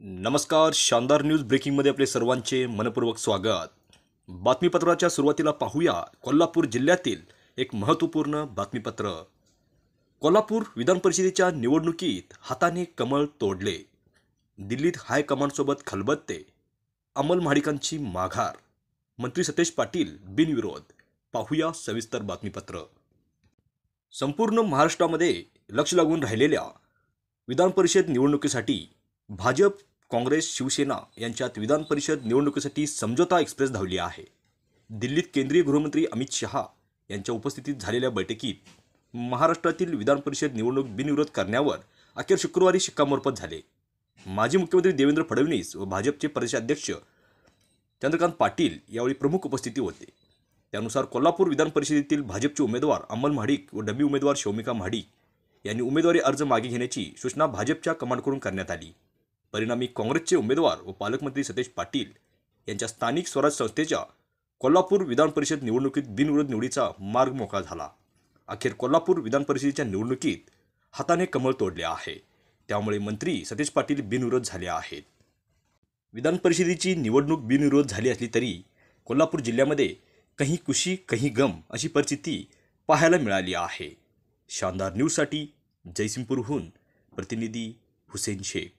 नमस्कार शानदार न्यूज ब्रेकिंगमध्ये आपले सर्वांचे मनपूर्वक स्वागत बातमीपत्राच्या सुरुवातीला पाहूया कोल्हापूर जिल्ह्यातील एक महत्त्वपूर्ण बातमीपत्र कोल्हापूर विधान परिषदेच्या निवडणुकीत हाताने कमळ तोडले दिल्लीत हायकमांडसोबत खलबत्ते अमल महाडिकांची माघार मंत्री सतेज पाटील बिनविरोध पाहूया सविस्तर बातमीपत्र संपूर्ण महाराष्ट्रामध्ये लक्ष लागून राहिलेल्या विधान परिषद निवडणुकीसाठी भाजप काँग्रेस शिवसेना यांच्यात विधान परिषद निवडणुकीसाठी समझोता एक्सप्रेस धावली आहे दिल्लीत केंद्रीय गृहमंत्री अमित शहा यांच्या उपस्थितीत झालेल्या बैठकीत महाराष्ट्रातील विधान परिषद निवडणूक बिनविरोध करण्यावर अखेर शुक्रवारी शिक्कामोर्फत झाले माजी मुख्यमंत्री देवेंद्र फडणवीस व भाजपचे प्रदेशाध्यक्ष चंद्रकांत पाटील यावेळी प्रमुख उपस्थिती होते त्यानुसार कोल्हापूर विधान परिषदेतील भाजपचे उमेदवार अमल म्हाडिक व डबी उमेदवार शौमिका महाडिक यांनी उमेदवारी अर्ज मागे घेण्याची सूचना भाजपच्या कमांडकडून करण्यात आली परिणामी काँग्रेसचे उमेदवार व पालकमंत्री सतेज पाटील यांच्या स्थानिक स्वराज संस्थेच्या कोल्हापूर विधान परिषद निवडणुकीत बिनविरोध निवडीचा मार्ग मोकळा झाला अखेर कोल्हापूर विधान परिषदेच्या निवडणुकीत हाताने कमळ तोडले आहे त्यामुळे मंत्री सतेज पाटील बिनविरोध झाले आहेत विधान परिषदेची निवडणूक बिनविरोध झाली असली तरी कोल्हापूर जिल्ह्यामध्ये कहीं कुशी कहीं गम अशी परिस्थिती पाहायला मिळाली आहे शानदार न्यूजसाठी जयसिंगपूरहून प्रतिनिधी हुसेन शेख